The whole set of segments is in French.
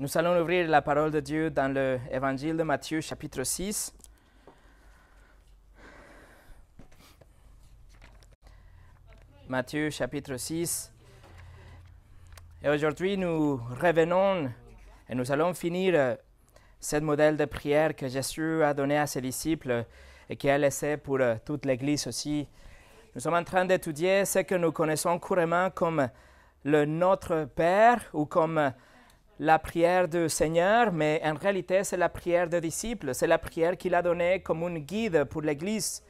Nous allons ouvrir la parole de Dieu dans l'évangile de Matthieu chapitre 6. Matthieu chapitre 6. Et aujourd'hui, nous revenons et nous allons finir euh, ce modèle de prière que Jésus a donné à ses disciples et qui a laissé pour euh, toute l'Église aussi. Nous sommes en train d'étudier ce que nous connaissons couramment comme le Notre Père ou comme la prière du Seigneur, mais en réalité, c'est la prière des disciples. C'est la prière qu'il a donnée comme un guide pour l'Église.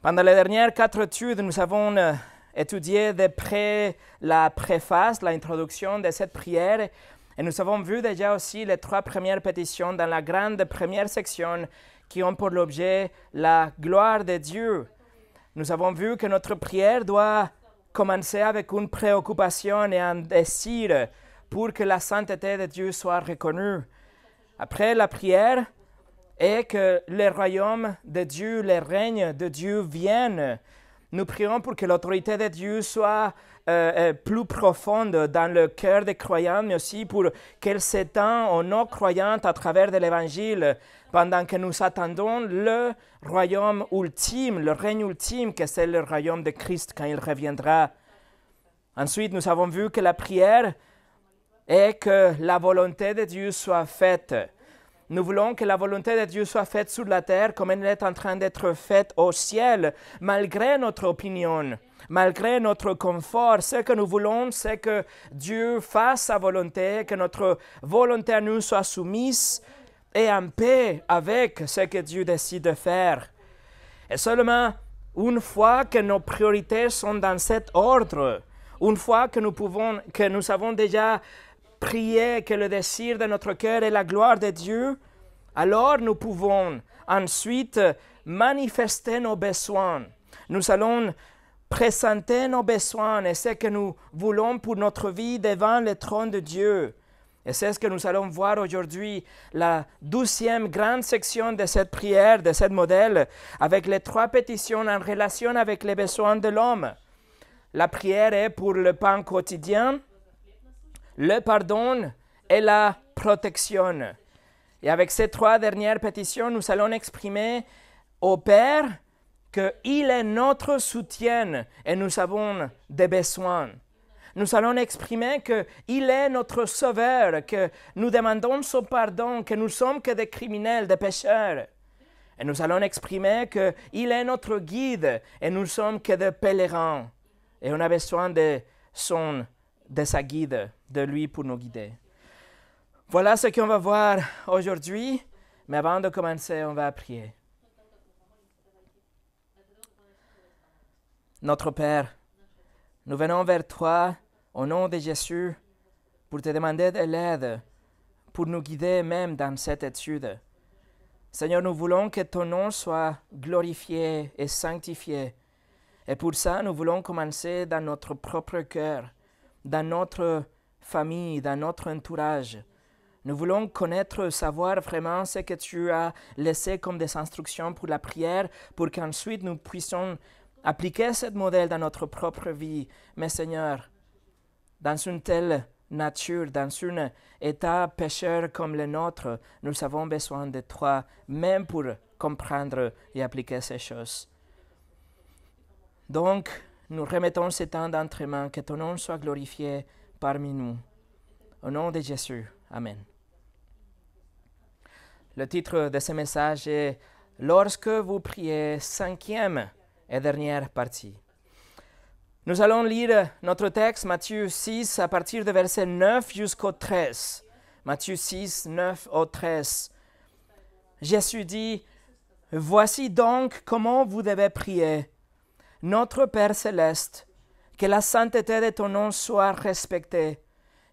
Pendant les dernières quatre études, nous avons euh, étudié de près la préface, l'introduction de cette prière. Et nous avons vu déjà aussi les trois premières pétitions dans la grande première section qui ont pour l'objet la gloire de Dieu. Nous avons vu que notre prière doit commencer avec une préoccupation et un désir pour que la sainteté de Dieu soit reconnue. Après la prière, et que le royaume de Dieu, le règne de Dieu vienne. Nous prions pour que l'autorité de Dieu soit euh, euh, plus profonde dans le cœur des croyants, mais aussi pour qu'elle s'étende aux non-croyants à travers de l'Évangile, pendant que nous attendons le royaume ultime, le règne ultime, que c'est le royaume de Christ quand il reviendra. Ensuite, nous avons vu que la prière et que la volonté de Dieu soit faite. Nous voulons que la volonté de Dieu soit faite sur la terre comme elle est en train d'être faite au ciel, malgré notre opinion, malgré notre confort. Ce que nous voulons, c'est que Dieu fasse sa volonté, que notre volonté à nous soit soumise et en paix avec ce que Dieu décide de faire. Et seulement une fois que nos priorités sont dans cet ordre, une fois que nous, pouvons, que nous avons déjà prier que le désir de notre cœur est la gloire de Dieu, alors nous pouvons ensuite manifester nos besoins. Nous allons présenter nos besoins et ce que nous voulons pour notre vie devant le trône de Dieu. Et c'est ce que nous allons voir aujourd'hui, la douzième grande section de cette prière, de ce modèle, avec les trois pétitions en relation avec les besoins de l'homme. La prière est pour le pain quotidien, le pardon et la protection. Et avec ces trois dernières pétitions, nous allons exprimer au Père qu'il est notre soutien et nous avons des besoins. Nous allons exprimer qu'il est notre sauveur, que nous demandons son pardon, que nous sommes que des criminels, des pécheurs. Et nous allons exprimer qu'il est notre guide et nous sommes que des pèlerins. Et on a besoin de son de sa guide, de lui pour nous guider. Voilà ce qu'on va voir aujourd'hui, mais avant de commencer, on va prier. Notre Père, nous venons vers toi au nom de Jésus pour te demander de l'aide, pour nous guider même dans cette étude. Seigneur, nous voulons que ton nom soit glorifié et sanctifié. Et pour ça, nous voulons commencer dans notre propre cœur dans notre famille, dans notre entourage. Nous voulons connaître, savoir vraiment ce que tu as laissé comme des instructions pour la prière, pour qu'ensuite nous puissions appliquer ce modèle dans notre propre vie. Mais Seigneur, dans une telle nature, dans un état pécheur comme le nôtre, nous avons besoin de toi, même pour comprendre et appliquer ces choses. Donc, nous remettons ces temps d'entraînement, que ton nom soit glorifié parmi nous. Au nom de Jésus, Amen. Le titre de ce message est Lorsque vous priez, cinquième et dernière partie. Nous allons lire notre texte, Matthieu 6, à partir de verset 9 jusqu'au 13. Matthieu 6, 9 au 13. Jésus dit, Voici donc comment vous devez prier. Notre Père céleste, que la sainteté de ton nom soit respectée,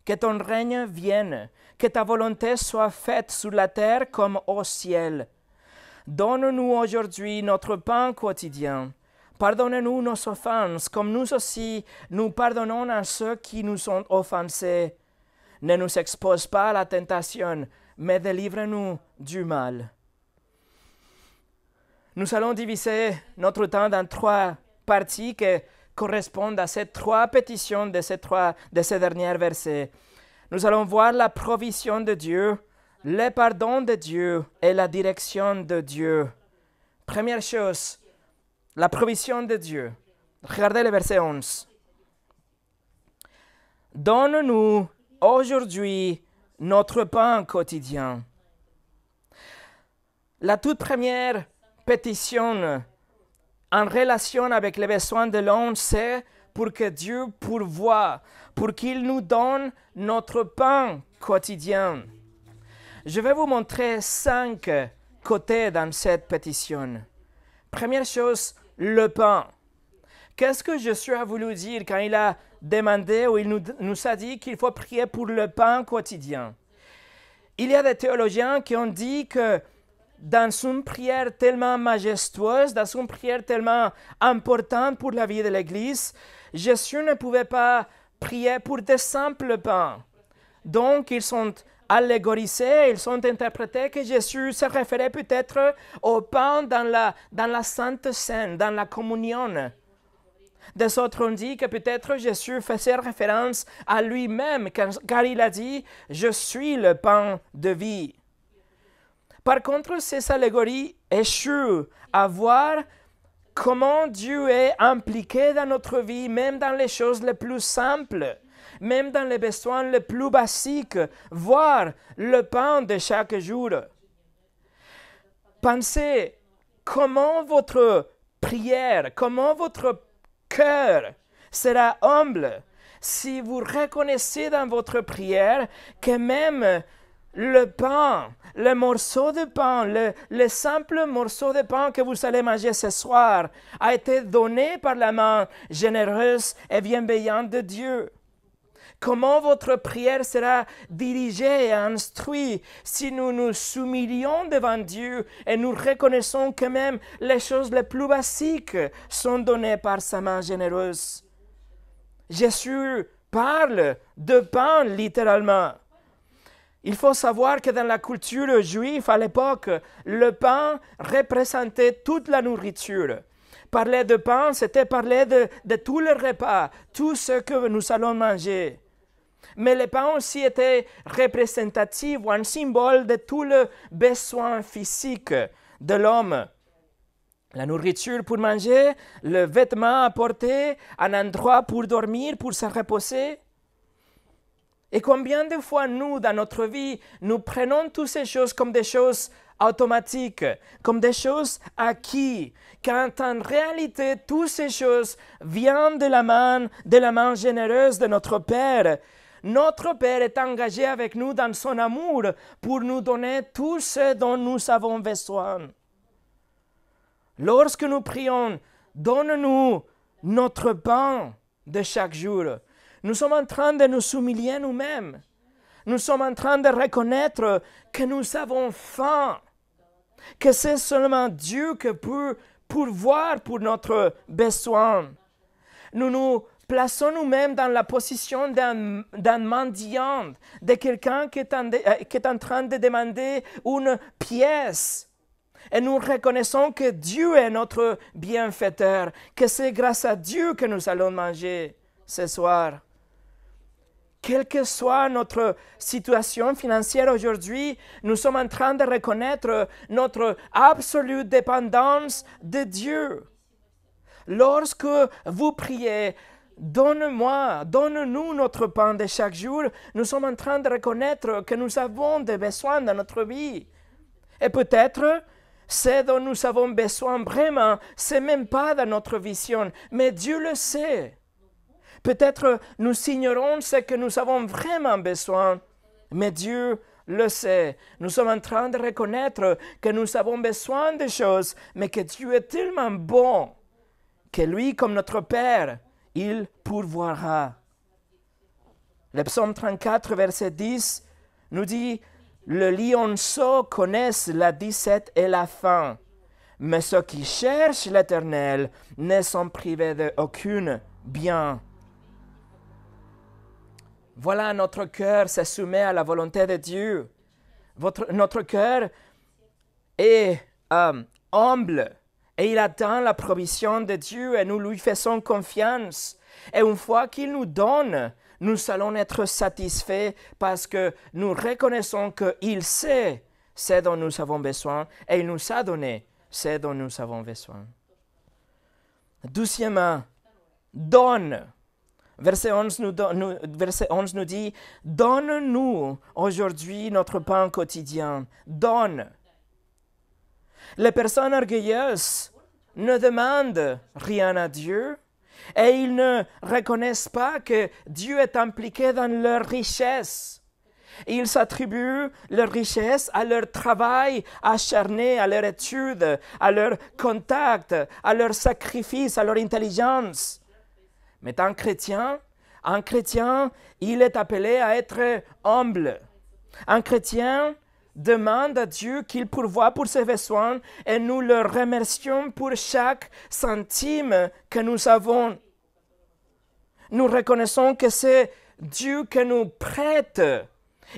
que ton règne vienne, que ta volonté soit faite sur la terre comme au ciel. Donne-nous aujourd'hui notre pain quotidien. Pardonne-nous nos offenses, comme nous aussi nous pardonnons à ceux qui nous ont offensés. Ne nous expose pas à la tentation, mais délivre-nous du mal. Nous allons diviser notre temps dans trois partie qui correspond à ces trois pétitions de ces, trois, de ces derniers versets. Nous allons voir la provision de Dieu, le pardon de Dieu et la direction de Dieu. Première chose, la provision de Dieu. Regardez le verset 11. Donne-nous aujourd'hui notre pain quotidien. La toute première pétition en relation avec les besoins de l'homme, c'est pour que Dieu pourvoie, pour qu'il nous donne notre pain quotidien. Je vais vous montrer cinq côtés dans cette pétition. Première chose, le pain. Qu'est-ce que Jésus a voulu dire quand il a demandé ou il nous, nous a dit qu'il faut prier pour le pain quotidien Il y a des théologiens qui ont dit que dans une prière tellement majestueuse, dans une prière tellement importante pour la vie de l'Église, Jésus ne pouvait pas prier pour des simples pains. Donc, ils sont allégorisés, ils sont interprétés que Jésus se référait peut-être au pain dans la, dans la Sainte Seine, dans la communion. Des autres ont dit que peut-être Jésus faisait référence à lui-même, car il a dit, je suis le pain de vie. Par contre, ces allégories échouent à voir comment Dieu est impliqué dans notre vie, même dans les choses les plus simples, même dans les besoins les plus basiques, voir le pain de chaque jour. Pensez comment votre prière, comment votre cœur sera humble si vous reconnaissez dans votre prière que même le pain le morceau de pain, le, simple morceau de pain que vous allez manger ce soir a été donné par la main généreuse et bienveillante de Dieu. Comment votre prière sera dirigée et instruite si nous nous soumilions devant Dieu et nous reconnaissons que même les choses les plus basiques sont données par sa main généreuse. Jésus parle de pain littéralement. Il faut savoir que dans la culture juive à l'époque, le pain représentait toute la nourriture. Parler de pain, c'était parler de, tout le repas, tout ce que nous allons manger. Mais le pain aussi était représentatif ou un symbole de tout le besoin physique de l'homme. La nourriture pour manger, le vêtement à porter, un endroit pour dormir, pour se reposer. Et combien de fois nous, dans notre vie, nous prenons toutes ces choses comme des choses automatiques, comme des choses acquises, quand en réalité, toutes ces choses viennent de la main, de la main généreuse de notre Père. Notre Père est engagé avec nous dans son amour pour nous donner tout ce dont nous avons besoin. Lorsque nous prions, donne-nous notre pain de chaque jour. Nous sommes en train de nous humilier nous-mêmes. Nous sommes en train de reconnaître que nous avons faim, que c'est seulement Dieu qui peut pourvoir pour notre besoin. Nous nous plaçons nous-mêmes dans la position d'un mendiant, de quelqu'un qui, euh, qui, est en train de demander une pièce. Et nous reconnaissons que Dieu est notre bienfaiteur, que c'est grâce à Dieu que nous allons manger ce soir. Quelle que soit notre situation financière aujourd'hui, nous sommes en train de reconnaître notre absolue dépendance de Dieu. Lorsque vous priez, Donne-moi, donne-nous notre pain de chaque jour. Nous sommes en train de reconnaître que nous avons des besoins dans notre vie. Et peut-être, ce dont nous avons besoin vraiment, ce n'est même pas dans notre vision, mais Dieu le sait. Peut-être nous ignorons ce que nous avons vraiment besoin, mais Dieu le sait. Nous sommes en train de reconnaître que nous avons besoin de choses, mais que Dieu est tellement bon que lui, comme notre Père, il pourvoira. Le 34, verset 10 nous dit, Le lionceau connaissent la 17 et la fin, mais ceux qui cherchent l'Éternel ne sont privés d'aucune bien. Voilà, notre cœur se soumet à la volonté de Dieu. notre cœur est euh, humble et il attend la provision de Dieu et nous lui faisons confiance. Et une fois qu'il nous donne, nous allons être satisfaits parce que nous reconnaissons qu'il sait ce dont nous avons besoin et il nous a donné ce dont nous avons besoin. Douzième, donne. Verset 11 nous, dit, Donne-nous aujourd'hui notre pain quotidien. Donne. Les personnes orgueilleuses ne demandent rien à Dieu et ils ne reconnaissent pas que Dieu est impliqué dans leur richesse. Ils attribuent leur richesse à leur travail acharné, à leur étude, à leur contact, à leur sacrifice, à leur intelligence. Mais un chrétien, un chrétien, il est appelé à être humble. Un chrétien demande à Dieu qu'il pourvoie pour ses besoins et nous le remercions pour chaque centime que nous avons. Nous reconnaissons que c'est Dieu qui nous prête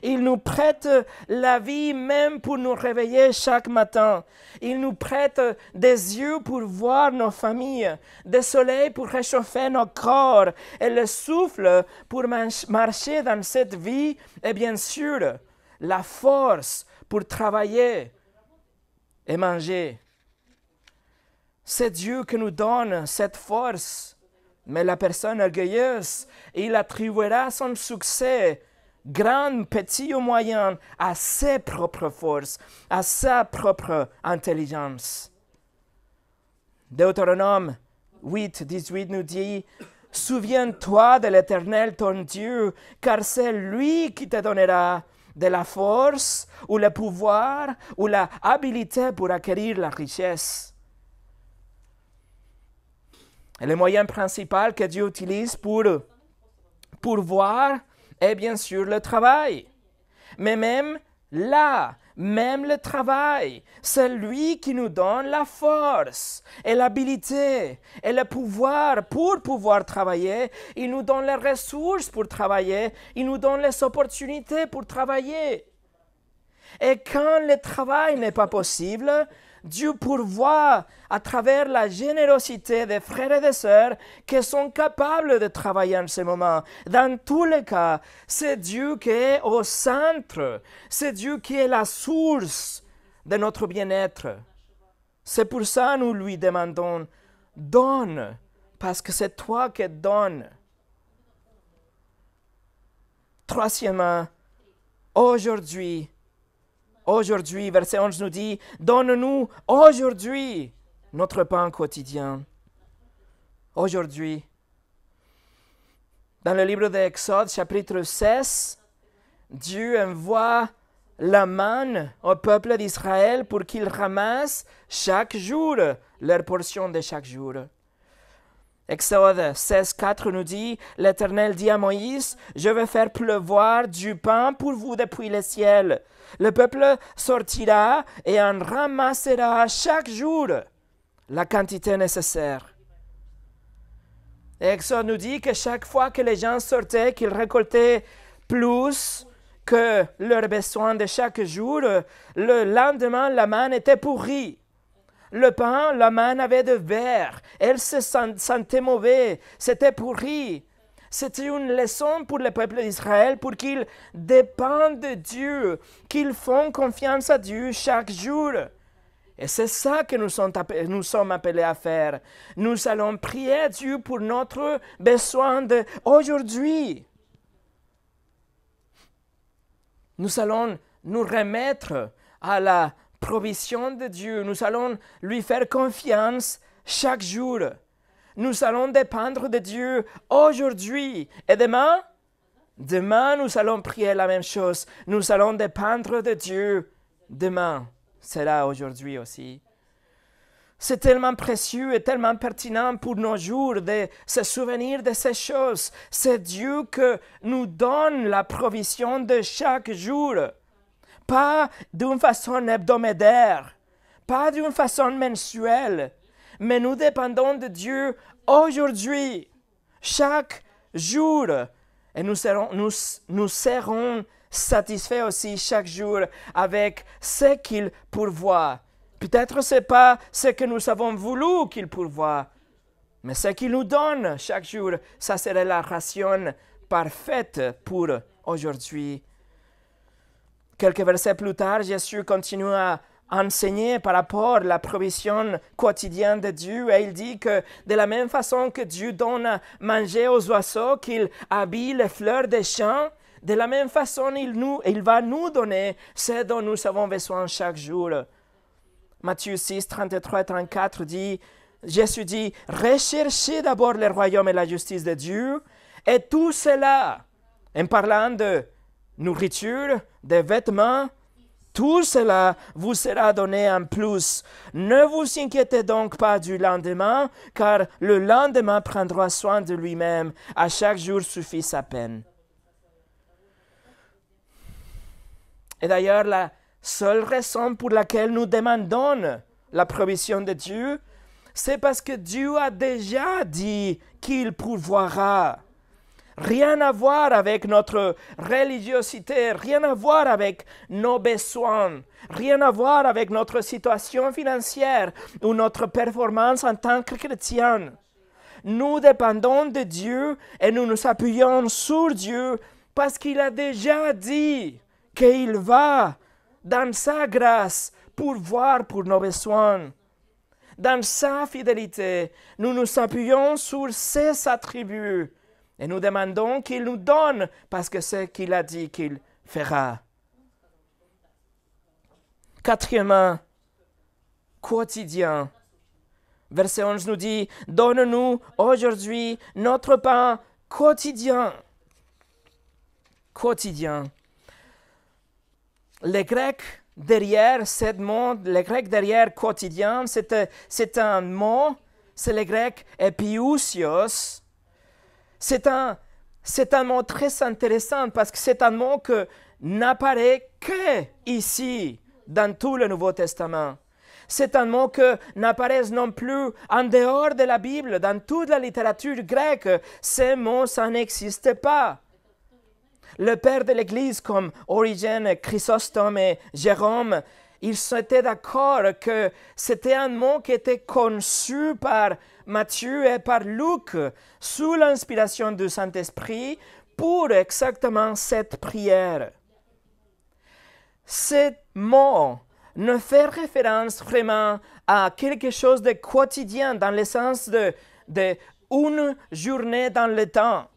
il nous prête euh, la vie même pour nous réveiller chaque matin. Il nous prête euh, des yeux pour voir nos familles, des soleils pour réchauffer nos corps et le souffle pour marcher dans cette vie et bien sûr la force pour travailler et manger. C'est Dieu qui nous donne cette force. Mais la personne orgueilleuse, il attribuera son succès grand, petit ou moyen, à ses propres forces, à sa propre intelligence. Deutéronome 8, 18 nous dit, Souviens-toi de l'Éternel ton Dieu, car c'est lui qui te donnera de la force ou le pouvoir ou la habilité pour acquérir la richesse. Et le moyen principal que Dieu utilise pour pourvoir et bien sûr le travail. Mais même là, même le travail, c'est lui qui nous donne la force et l'habilité et le pouvoir pour pouvoir travailler. Il nous donne les ressources pour travailler. Il nous donne les opportunités pour travailler. Et quand le travail n'est pas possible, Dieu pourvoit à travers la générosité des frères et des sœurs qui sont capables de travailler en ce moment. Dans tous les cas, c'est Dieu qui est au centre, c'est Dieu qui est la source de notre bien-être. C'est pour ça que nous lui demandons, donne, parce que c'est toi qui donnes. Troisièmement, aujourd'hui, aujourd'hui. Verset 11 nous dit, donne-nous aujourd'hui notre pain quotidien. Aujourd'hui. Dans le livre d'Exode, chapitre 16, Dieu envoie la manne au peuple d'Israël pour qu'ils ramassent chaque jour leur portion de chaque jour. Exode 164 nous dit, l'Éternel dit à Moïse, je vais faire pleuvoir du pain pour vous depuis le ciel. Le peuple sortira et en ramassera chaque jour la quantité nécessaire. Exode nous dit que chaque fois que les gens sortaient, qu'ils récoltaient plus que leurs besoins de chaque jour, le lendemain, la manne était pourrie. Le pain, la main avait de verre. Elle se sentait mauvaise. C'était pourri. C'était une leçon pour le peuple d'Israël, pour qu'ils dépendent de Dieu, qu'ils font confiance à Dieu chaque jour. Et c'est ça que nous sommes, appelés à faire. Nous allons prier Dieu pour notre besoin d'aujourd'hui. Nous allons nous remettre à la provision de Dieu. Nous allons lui faire confiance chaque jour. Nous allons dépendre de Dieu aujourd'hui et demain. Demain, nous allons prier la même chose. Nous allons dépendre de Dieu demain. C'est là aujourd'hui aussi. C'est tellement précieux et tellement pertinent pour nos jours de se souvenir de ces choses. C'est Dieu que nous donne la provision de chaque jour pas d'une façon hebdomadaire, pas d'une façon mensuelle, mais nous dépendons de Dieu aujourd'hui, chaque jour, et nous serons, nous, serons satisfaits aussi chaque jour avec ce qu'il pourvoit. Peut-être ce n'est pas ce que nous avons voulu qu'il pourvoit, mais ce qu'il nous donne chaque jour, ça serait la ration parfaite pour aujourd'hui Quelques versets plus tard, Jésus continue à enseigner par rapport à la provision quotidienne de Dieu et il dit que de la même façon que Dieu donne à manger aux oiseaux, qu'il habille les fleurs des champs, de la même façon il, nous, il va nous donner ce dont nous avons besoin chaque jour. Matthieu 6, 33 et 34 dit, Jésus dit, recherchez d'abord le royaume et la justice de Dieu, et tout cela, en parlant de nourriture, des vêtements, tout cela vous sera donné en plus. Ne vous inquiétez donc pas du lendemain, car le lendemain prendra soin de lui-même. À chaque jour suffit sa peine. Et d'ailleurs, la seule raison pour laquelle nous demandons la provision de Dieu, c'est parce que Dieu a déjà dit qu'il pourvoira. Rien à voir avec notre religiosité, rien à voir avec nos besoins, rien à voir avec notre situation financière ou notre performance en tant que chrétien. Nous dépendons de Dieu et nous nous appuyons sur Dieu parce qu'il a déjà dit qu'il va, dans sa grâce, pour voir pour nos besoins. Dans sa fidélité, nous nous appuyons sur ses attributs et nous demandons qu'il nous donne parce que c'est ce qu'il a dit qu'il fera. Quatrièmement, quotidien. Verset 11 nous dit, Donne-nous aujourd'hui notre pain quotidien. Quotidien. Les Grecs derrière cette mot, les Grecs derrière quotidien, c'est un mot, c'est le grec epiousios, c'est un, c'est un mot très intéressant parce que c'est un mot que n'apparaît que ici dans tout le Nouveau Testament. C'est un mot que n'apparaît non plus en dehors de la Bible, dans toute la littérature grecque. Ce mot, ça n'existe pas. Le père de l'Église, comme Origène, Chrysostome et Jérôme, ils étaient d'accord que c'était un mot qui était conçu par Matthieu et par Luc sous l'inspiration du Saint-Esprit pour exactement cette prière. Ces mots ne fait référence vraiment à quelque chose de quotidien dans le sens de, de une journée dans le temps,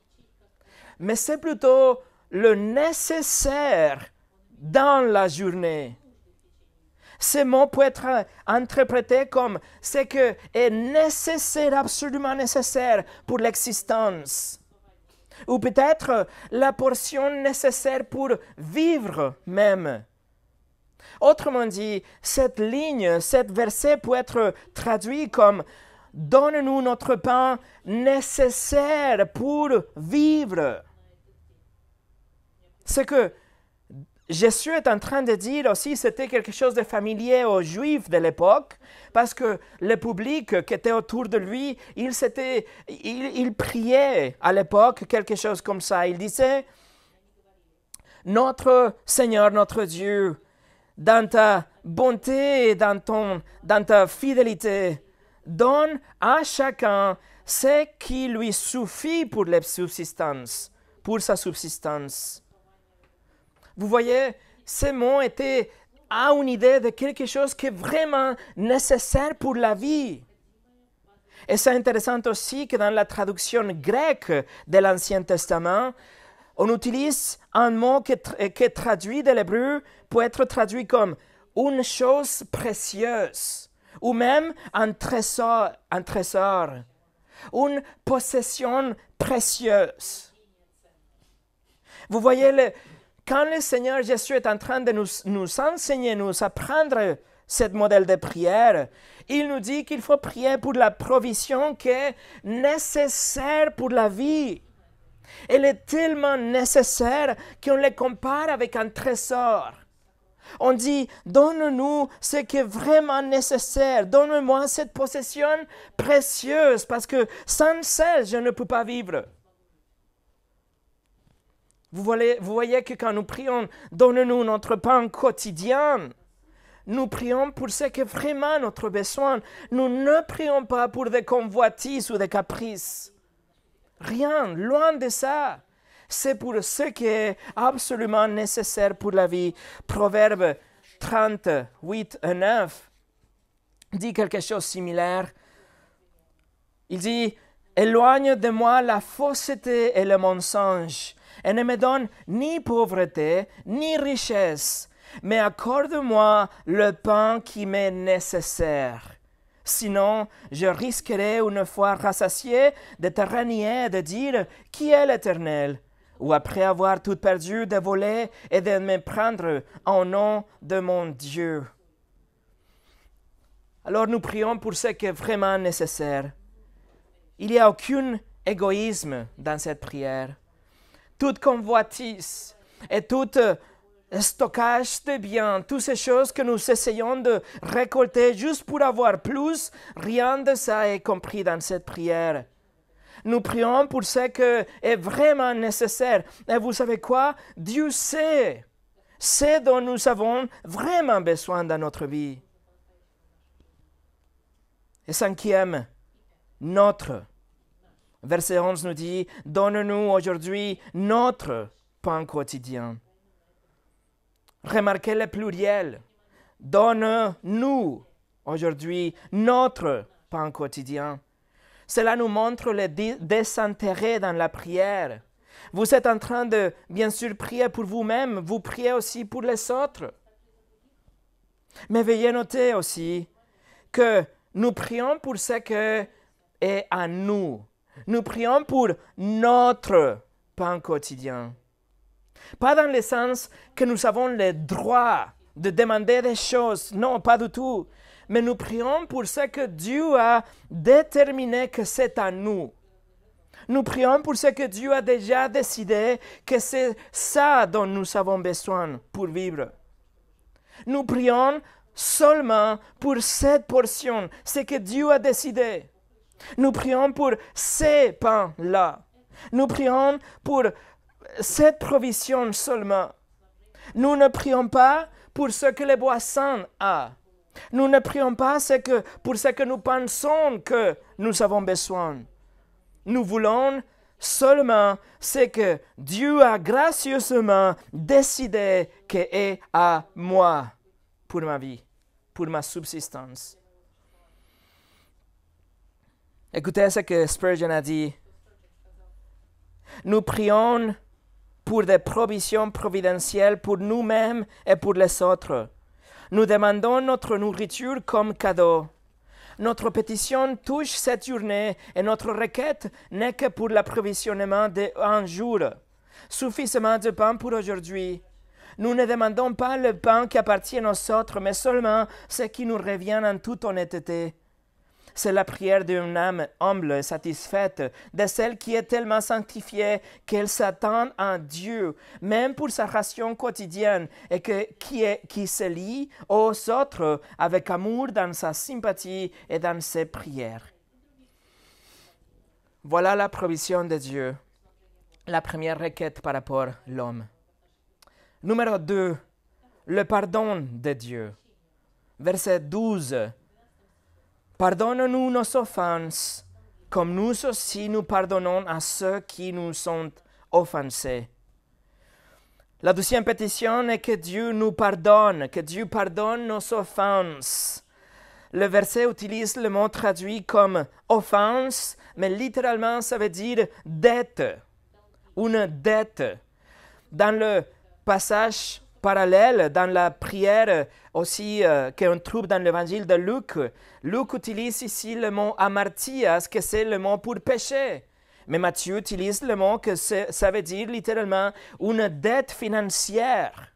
mais c'est plutôt le nécessaire dans la journée. Ce mot peut être euh, interprété comme ce que est nécessaire, absolument nécessaire pour l'existence. Ou peut-être euh, la portion nécessaire pour vivre même. Autrement dit, cette ligne, cette verset peut être traduit comme Donne-nous notre pain nécessaire pour vivre. C'est que Jésus est en train de dire aussi c'était quelque chose de familier aux Juifs de l'époque, parce que le public qui était autour de lui, il, il, il priait à l'époque quelque chose comme ça. Il disait, Notre Seigneur, notre Dieu, dans ta bonté et dans, ton, dans ta fidélité, donne à chacun ce qui lui suffit pour, les subsistance, pour sa subsistance vous voyez, ces mots étaient à une idée de quelque chose qui est vraiment nécessaire pour la vie. Et c'est intéressant aussi que dans la traduction grecque de l'Ancien Testament, on utilise un mot qui est, traduit de l'hébreu pour être traduit comme une chose précieuse ou même un trésor, un une possession précieuse. Vous voyez, le, quand le Seigneur Jésus est en train de nous, nous enseigner, nous apprendre ce modèle de prière, il nous dit qu'il faut prier pour la provision qui est nécessaire pour la vie. Elle est tellement nécessaire qu'on les compare avec un trésor. On dit, donne-nous ce qui est vraiment nécessaire, donne-moi cette possession précieuse, parce que sans celle, je ne peux pas vivre. Vous voyez, que quand nous prions, donne-nous notre pain quotidien. Nous prions pour ce qui est vraiment notre besoin. Nous ne prions pas pour des convoitises ou des caprices. Rien, loin de ça. C'est pour ce qui est absolument nécessaire pour la vie. Proverbe 38 et 9 dit quelque chose similaire. Il dit, éloigne de moi la fausseté et le mensonge et ne me donne ni pauvreté, ni richesse, mais accorde-moi le pain qui m'est nécessaire. Sinon, je risquerai une fois rassasié de te renier et de dire Qui est l'Éternel ou après avoir tout perdu, de voler et de me prendre au nom de mon Dieu. Alors nous prions pour ce qui est vraiment nécessaire. Il n'y a aucun égoïsme dans cette prière toute convoitise et tout euh, stockage de biens, toutes ces choses que nous essayons de récolter juste pour avoir plus, rien de ça est compris dans cette prière. Nous prions pour ce qui est vraiment nécessaire. Et vous savez quoi? Dieu sait ce dont nous avons vraiment besoin dans notre vie. Et cinquième, notre Verset 11 nous dit, Donne-nous aujourd'hui notre pain quotidien. Remarquez le pluriel. Donne-nous aujourd'hui notre pain quotidien. Cela nous montre le désintérêt dans la prière. Vous êtes en train de, bien sûr, prier pour vous-même, vous priez aussi pour les autres. Mais veuillez noter aussi que nous prions pour ce que est à nous nous prions pour notre pain quotidien. Pas dans le sens que nous avons le droit de demander des choses, non, pas du tout. Mais nous prions pour ce que Dieu a déterminé que c'est à nous. Nous prions pour ce que Dieu a déjà décidé que c'est ça dont nous avons besoin pour vivre. Nous prions seulement pour cette portion, ce que Dieu a décidé. Nous prions pour ces pains-là. Nous prions pour cette provision seulement. Nous ne prions pas pour ce que les boissons a. Nous ne prions pas que, pour ce que nous pensons que nous avons besoin. Nous voulons seulement ce que Dieu a gracieusement décidé que est à moi pour ma vie, pour ma subsistance. Écoutez ce que Spurgeon a dit. Nous prions pour des provisions providentielles pour nous-mêmes et pour les autres. Nous demandons notre nourriture comme cadeau. Notre pétition touche cette journée et notre requête n'est que pour l'approvisionnement d'un jour. Suffisamment de pain pour aujourd'hui. Nous ne demandons pas le pain qui appartient aux autres, mais seulement ce qui nous revient en toute honnêteté. C'est la prière d'une âme humble et satisfaite, de celle qui est tellement sanctifiée qu'elle s'attend à Dieu, même pour sa ration quotidienne, et que, qui, est, qui se lie aux autres avec amour dans sa sympathie et dans ses prières. Voilà la provision de Dieu, la première requête par rapport à l'homme. Numéro 2, le pardon de Dieu. Verset 12. Pardonne-nous nos offenses, comme nous aussi nous pardonnons à ceux qui nous sont offensés. La deuxième pétition est que Dieu nous pardonne, que Dieu pardonne nos offenses. Le verset utilise le mot traduit comme offense, mais littéralement ça veut dire dette, une dette. Dans le passage parallèle, dans la prière aussi euh, qu'on trouve dans l'évangile de Luc. Luc utilise ici le mot ce que c'est le mot pour péché. Mais Matthieu utilise le mot que ça veut dire littéralement une dette financière.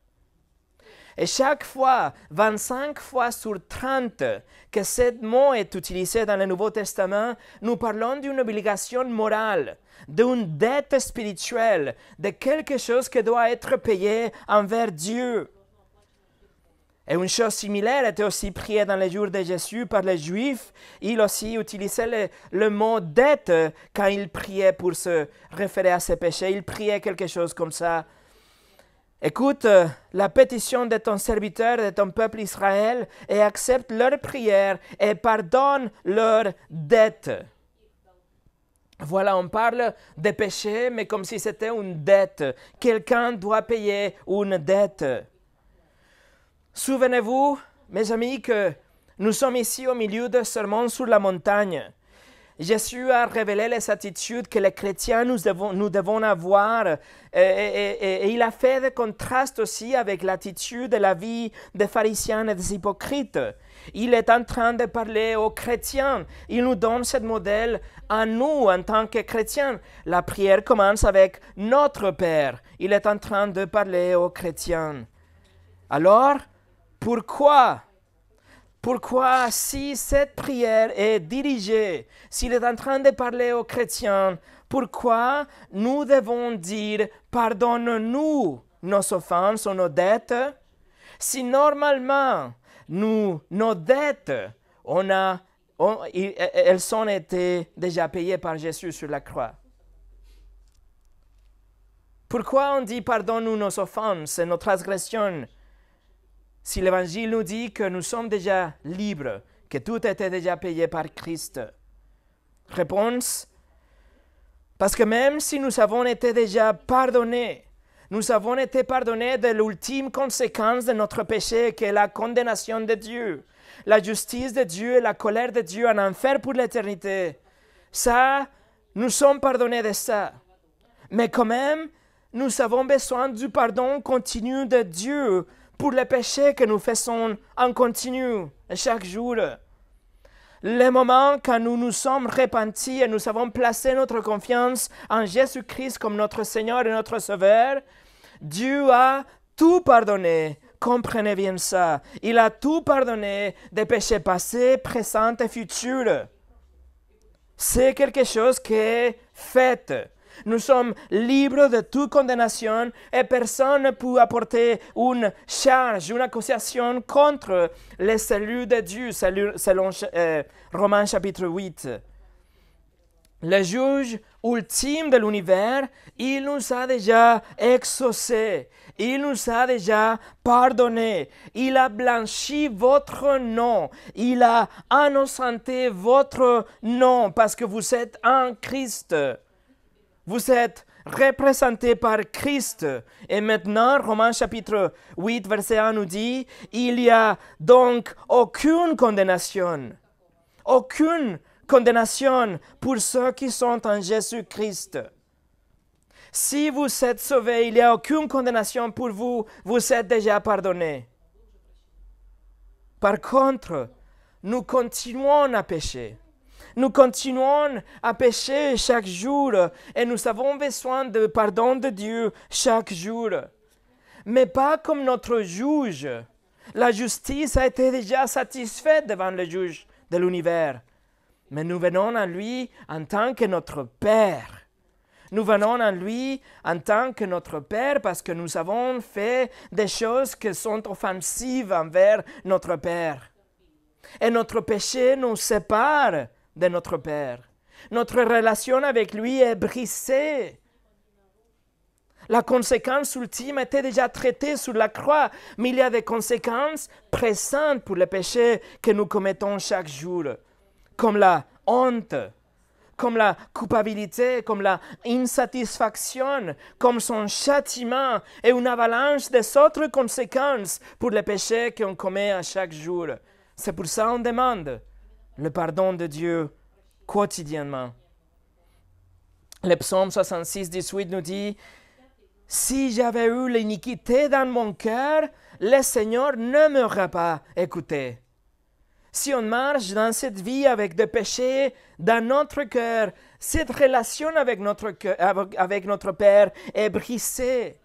Et chaque fois, 25 fois sur 30 que ce mot est utilisé dans le Nouveau Testament, nous parlons d'une obligation morale, d'une dette spirituelle, de quelque chose qui doit être payé envers Dieu. Et une chose similaire était aussi priée dans les jours de Jésus par les Juifs. Il aussi utilisait le, mot dette euh, quand il priait pour se référer à ses péchés. Il priait quelque chose comme ça. Écoute euh, la pétition de ton serviteur, de ton peuple Israël, et accepte leur prière et pardonne leur dette. Voilà, on parle des péchés, mais comme si c'était une dette. Quelqu'un doit payer une dette. Souvenez-vous, mes amis, que nous sommes ici au milieu de sermon sur la montagne. Jésus a révélé les attitudes que les chrétiens nous devons, avoir euh, et, et, il a fait des contrastes aussi avec l'attitude de la vie des pharisiens et des hypocrites. Il est en train de parler aux chrétiens. Il nous donne ce modèle à nous en tant que chrétiens. La prière commence avec notre Père. Il est en train de parler aux chrétiens. Alors, pourquoi Pourquoi si cette prière est dirigée, s'il est en train de parler aux chrétiens, pourquoi nous devons dire pardonne-nous nos offenses ou nos dettes si normalement nous, nos dettes, on a, e, e, elles ont été déjà payées par Jésus sur la croix. Pourquoi on dit pardonne-nous nos offenses et nos transgressions si l'Évangile nous dit que nous sommes déjà libres, que tout était déjà payé par Christ Réponse Parce que même si nous avons été déjà pardonnés, nous avons été pardonnés de l'ultime conséquence de notre péché, qui est la condamnation de Dieu, la justice de Dieu et la colère de Dieu en enfer pour l'éternité. Ça, nous sommes pardonnés de ça. Mais quand même, nous avons besoin du pardon continu de Dieu pour les péchés que nous faisons en continu chaque jour. Les moments quand nous nous sommes repentis et nous avons placé notre confiance en Jésus-Christ comme notre Seigneur et notre Sauveur, Dieu a tout pardonné. Comprenez bien ça. Il a tout pardonné des péchés passés, présents et futurs. C'est quelque chose qui est fait. Nous sommes libres de toute condamnation et personne ne peut apporter une charge, une accusation contre le salut de Dieu, selon euh, Romains chapitre 8. Le juge ultime de l'univers, il nous a déjà exaucés, il nous a déjà pardonné, il a blanchi votre nom, il a innocenté votre nom parce que vous êtes un Christ. Vous êtes représentés par Christ. Et maintenant, Romains chapitre 8, verset 1 nous dit, il n'y a donc aucune condamnation, aucune condamnation pour ceux qui sont en Jésus-Christ. Si vous êtes sauvés, il n'y a aucune condamnation pour vous, vous êtes déjà pardonné. Par contre, nous continuons à pécher. Nous continuons à pécher chaque jour et nous avons besoin de pardon de Dieu chaque jour. Mais pas comme notre juge. La justice a été déjà satisfaite devant le juge de l'univers. Mais nous venons à lui en tant que notre Père. Nous venons à lui en tant que notre Père parce que nous avons fait des choses qui sont offensives envers notre Père. Et notre péché nous sépare de notre Père. Notre relation avec lui est brisée. La conséquence ultime était déjà traitée sur la croix, mais il y a des conséquences pressantes pour les péchés que nous commettons chaque jour, comme la honte, comme la culpabilité, comme la insatisfaction, comme son châtiment et une avalanche des autres conséquences pour les péchés qu'on commet à chaque jour. C'est pour ça qu'on demande le pardon de Dieu quotidiennement. Le psaume 66, 18 nous dit, Si j'avais eu l'iniquité dans mon cœur, le Seigneur ne m'aurait pas écouté. Si on marche dans cette vie avec des péchés dans notre cœur, cette relation avec notre, avec notre Père est brisée.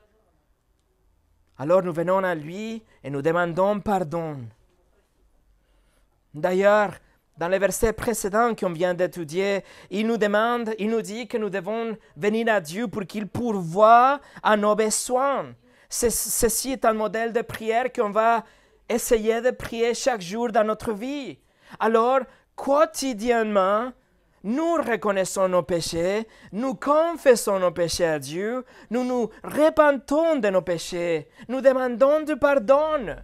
Alors nous venons à lui et nous demandons pardon. D'ailleurs, dans les versets précédents qu'on vient d'étudier, il nous demande, il nous dit que nous devons venir à Dieu pour qu'il pourvoie à nos besoins. Ceci est un modèle de prière qu'on va essayer de prier chaque jour dans notre vie. Alors, quotidiennement, nous reconnaissons nos péchés, nous confessons nos péchés à Dieu, nous nous repentons de nos péchés, nous demandons du pardon.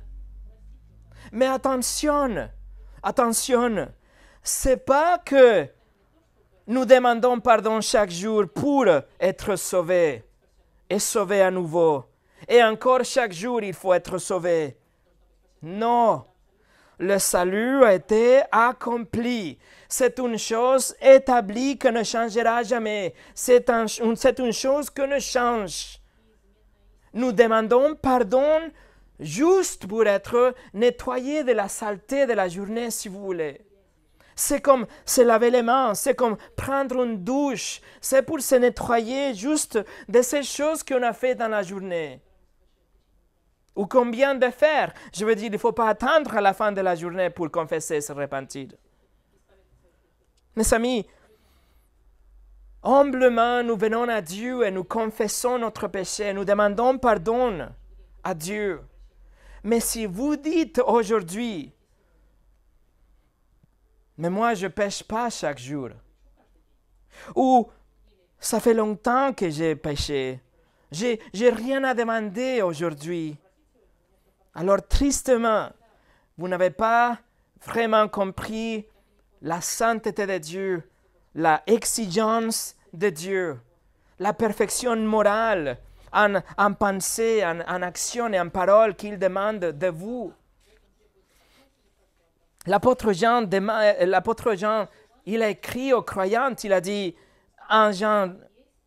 Mais attention, attention, c'est pas que nous demandons pardon chaque jour pour être sauvés et sauvés à nouveau. Et encore chaque jour, il faut être sauvé. Non, le salut a été accompli. C'est une chose établie que ne changera jamais. C'est une chose que ne change. Nous demandons pardon juste pour être nettoyés de la saleté de la journée, si vous voulez. C'est comme se laver les mains, c'est comme prendre une douche, c'est pour se nettoyer juste de ces choses qu'on a fait dans la journée. Ou combien de faire Je veux dire, il ne faut pas attendre à la fin de la journée pour confesser ses se repentir. Mes amis, humblement, nous venons à Dieu et nous confessons notre péché, nous demandons pardon à Dieu. Mais si vous dites aujourd'hui, mais moi je pêche pas chaque jour. Ou ça fait longtemps que j'ai péché. J'ai, j'ai rien à demander aujourd'hui. Alors tristement, vous n'avez pas vraiment compris la sainteté de Dieu, la exigence de Dieu, la perfection morale en, pensée, en, en action et en parole qu'il demande de vous. Euh, l'apôtre Jean, il écrit aux croyants, il a dit en Jean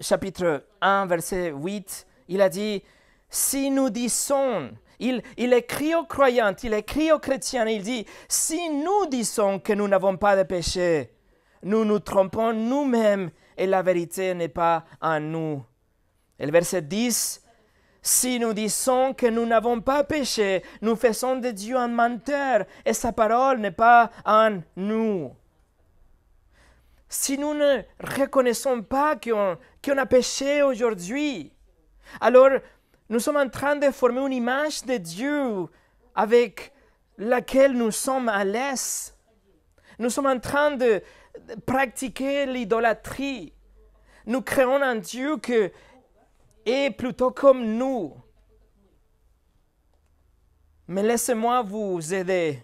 chapitre 1, verset 8, il a dit, si nous disons, il, il écrit aux croyants, il écrit aux chrétiens, il dit, si nous disons que nous n'avons pas de péché, nous nous trompons nous-mêmes et la vérité n'est pas en nous. Et le verset 10, si nous disons que nous n'avons pas péché, nous faisons de Dieu un menteur et sa parole n'est pas en nous. Si nous ne reconnaissons pas qu'on a péché aujourd'hui, alors nous sommes en train de former une image de Dieu avec laquelle nous sommes à l'aise. Nous sommes en train de pratiquer l'idolâtrie. Nous créons un Dieu que, et plutôt comme nous. Mais laissez-moi vous aider.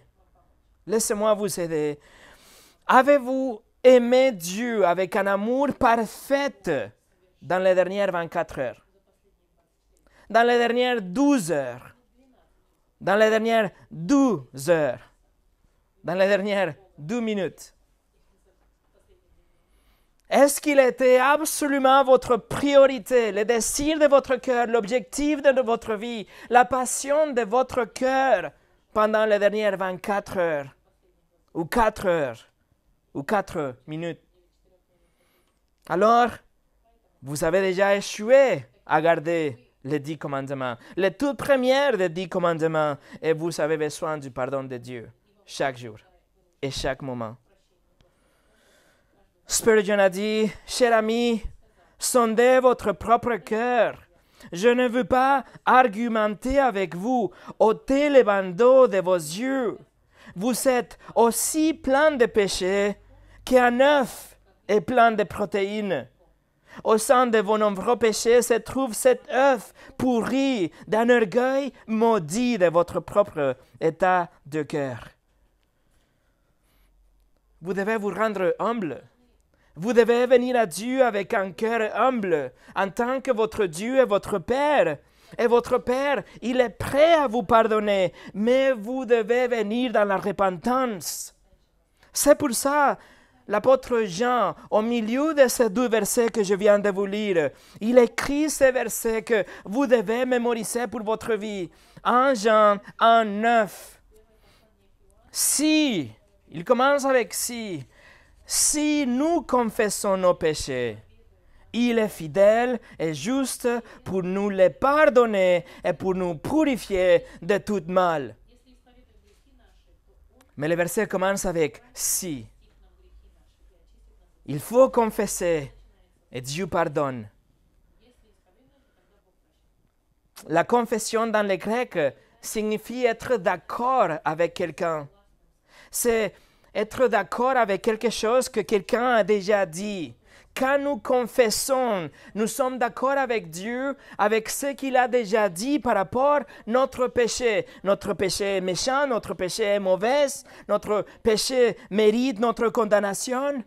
Laissez-moi vous aider. Avez-vous aimé Dieu avec un amour parfait dans les dernières 24 heures? Dans les dernières 12 heures? Dans les dernières 12 heures? Dans les dernières 2 minutes? Est-ce qu'il était absolument votre priorité, le désir de votre cœur, l'objectif de votre vie, la passion de votre cœur pendant les dernières 24 heures ou 4 heures ou 4 minutes Alors, vous avez déjà échoué à garder les dix commandements, les toutes premières des dix commandements, et vous avez besoin du pardon de Dieu chaque jour et chaque moment. Spurgeon a dit, cher ami, sondez votre propre cœur. Je ne veux pas argumenter avec vous. ôtez les bandeaux de vos yeux. Vous êtes aussi plein de péchés qu'un œuf est plein de protéines. Au sein de vos nombreux péchés se trouve cet œuf pourri d'un orgueil maudit de votre propre état de cœur. Vous devez vous rendre humble vous devez venir à Dieu avec un cœur humble, en tant que votre Dieu et votre Père. Et votre Père, il est prêt à vous pardonner, mais vous devez venir dans la repentance. C'est pour ça, l'apôtre Jean, au milieu de ces deux versets que je viens de vous lire, il écrit ces versets que vous devez mémoriser pour votre vie. En Jean 1, 9. Si, il commence avec si, si nous confessons nos péchés, il est fidèle et juste pour nous les pardonner et pour nous purifier de tout mal. Mais le verset commence avec si. Il faut confesser et Dieu pardonne. La confession dans le grec signifie être d'accord avec quelqu'un. C'est être d'accord avec quelque chose que quelqu'un a déjà dit. Quand nous confessons, nous sommes d'accord avec Dieu, avec ce qu'il a déjà dit par rapport à notre péché. Notre péché est méchant, notre péché est mauvais, notre péché mérite notre condamnation.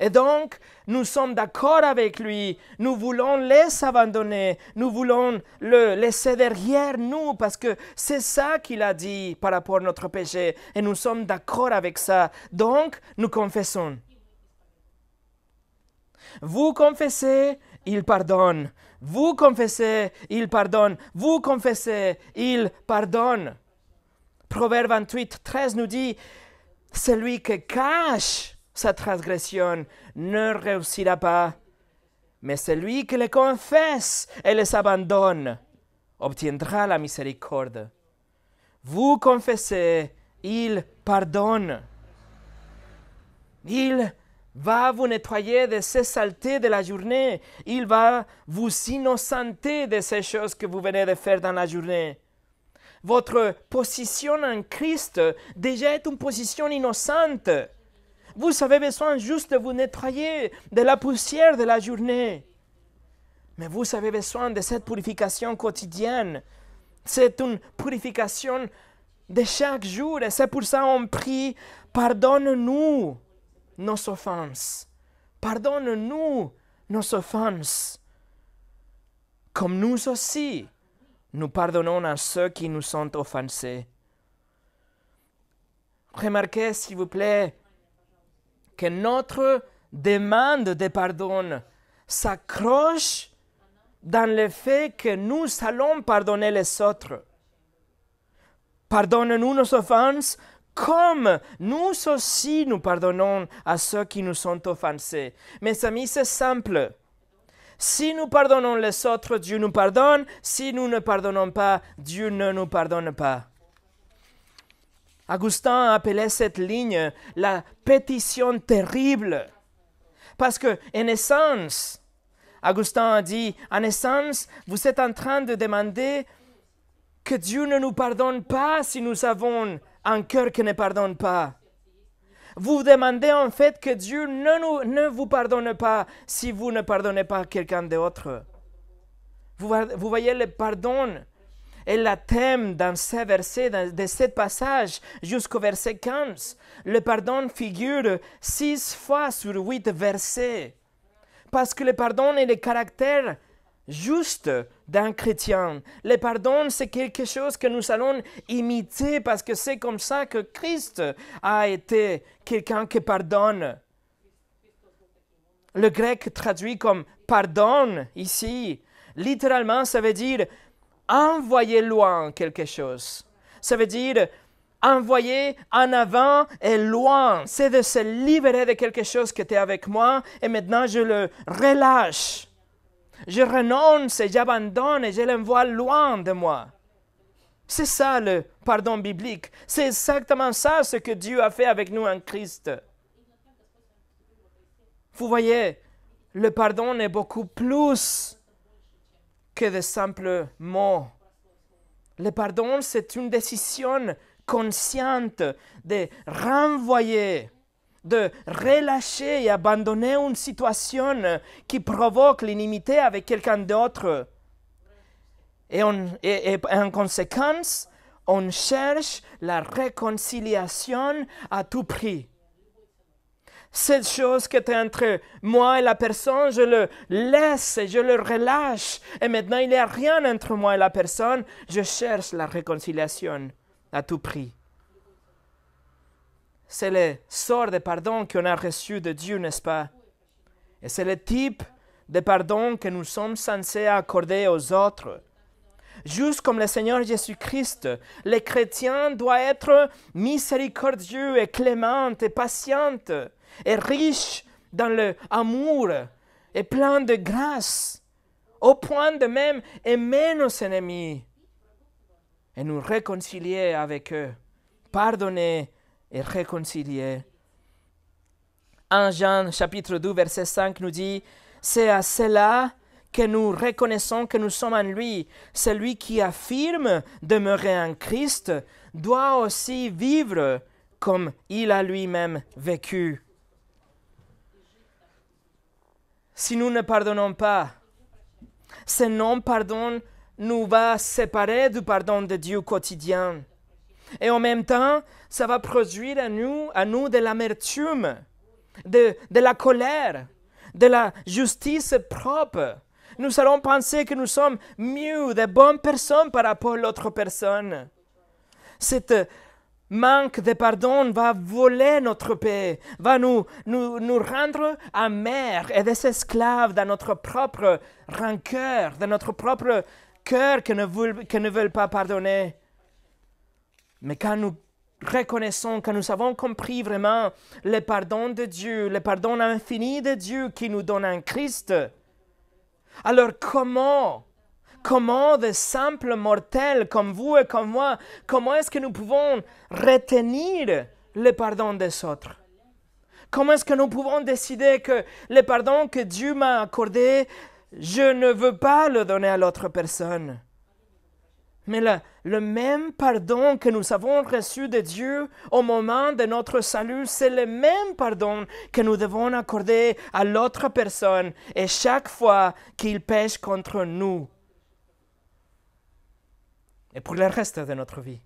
Et donc, nous sommes d'accord avec lui, nous voulons les abandonner, nous voulons le laisser derrière nous, parce que c'est ça qu'il a dit par rapport à notre péché, et nous sommes d'accord avec ça. Donc, nous confessons. Vous confessez, il pardonne. Vous confessez, il pardonne. Vous confessez, il pardonne. Proverbe 28, 13 nous dit, celui qui cache sa transgression ne réussira pas. Mais celui qui les confesse et les abandonne obtiendra la miséricorde. Vous confessez, il pardonne. Il va vous nettoyer de ces saletés de la journée. Il va vous innocenter de ces choses que vous venez de faire dans la journée. Votre position en Christ déjà est une position innocente. Vous avez besoin juste de vous nettoyer de la poussière de la journée. Mais vous avez besoin de cette purification quotidienne. C'est une purification de chaque jour. Et c'est pour ça qu'on prie, pardonne-nous nos offenses. Pardonne-nous nos offenses. Comme nous aussi, nous pardonnons à ceux qui nous sont offensés. Remarquez, s'il vous plaît, que notre demande de pardon s'accroche dans le fait que nous allons pardonner les autres. Pardonne-nous nos offenses comme nous aussi nous pardonnons à ceux qui nous sont offensés. Mes amis, c'est simple. Si nous pardonnons les autres, Dieu nous pardonne. Si nous ne pardonnons pas, Dieu ne nous pardonne pas. Augustin appelait cette ligne la pétition terrible. Parce que, en essence, Augustin a dit, en essence, vous êtes en train de demander que Dieu ne nous pardonne pas si nous avons un cœur qui ne pardonne pas. Vous demandez en fait que Dieu ne, vous pardonne pas si vous ne pardonnez pas quelqu'un d'autre. Vous, vous voyez le pardon et la thème dans ces versets, de ce passage jusqu'au verset 15. Le pardon figure six fois sur huit versets. Parce que le pardon est le caractère juste d'un chrétien. Le pardon, c'est quelque chose que nous allons imiter parce que c'est comme ça que Christ a été quelqu'un qui pardonne. Le grec traduit comme pardon ici, littéralement, ça veut dire envoyer loin quelque chose. Ça veut dire envoyer en avant et loin. C'est de se libérer de quelque chose qui était avec moi et maintenant je le relâche. Je renonce et j'abandonne et je l'envoie loin de moi. C'est ça le pardon biblique. C'est exactement ça ce que Dieu a fait avec nous en Christ. Vous voyez, le pardon est beaucoup plus que de simples mots. Le pardon, c'est une décision consciente de renvoyer, de relâcher et abandonner une situation qui provoque l'inimité avec quelqu'un d'autre. Et, et, en conséquence, on cherche la réconciliation à tout prix cette chose qui était entre moi et la personne, je le laisse et je le relâche. Et maintenant, il n'y a rien entre moi et la personne. Je cherche la réconciliation à tout prix. C'est le sort de pardon qu'on a reçu de Dieu, n'est-ce pas? Et c'est le type de pardon que nous sommes censés accorder aux autres. Juste comme le Seigneur Jésus-Christ, les chrétiens doivent être miséricordieux et cléments et patients et riche dans l'amour et plein de grâce, au point de même aimer nos ennemis et nous réconcilier avec eux, pardonner et réconcilier. 1 Jean chapitre 2 verset 5 nous dit, c'est à cela que nous reconnaissons que nous sommes en lui. Celui qui affirme demeurer en Christ doit aussi vivre comme il a lui-même vécu. Si nous ne pardonnons pas, ce non-pardon nous va séparer du pardon de Dieu quotidien. Et en même temps, ça va produire à nous, à nous de l'amertume, de, de la colère, de la justice propre. Nous allons penser que nous sommes mieux, de bonnes personnes par rapport à l'autre personne. Cette, manque de pardon va voler notre paix, va nous, nous, rendre amers et des esclaves dans notre propre rancœur, dans notre propre cœur qui ne, veut ne veulent pas pardonner. Mais quand nous reconnaissons, quand nous avons compris vraiment le pardon de Dieu, le pardon infini de Dieu qui nous donne un Christ, alors comment comment des simples mortels comme vous et comme moi, comment est-ce que nous pouvons retenir le pardon des autres Comment est-ce que nous pouvons décider que le pardon que Dieu m'a accordé, je ne veux pas le donner à l'autre personne mais le, même pardon que nous avons reçu de Dieu au moment de notre salut, c'est le même pardon que nous devons accorder à l'autre personne et chaque fois qu'il pêche contre nous et pour le reste de notre vie.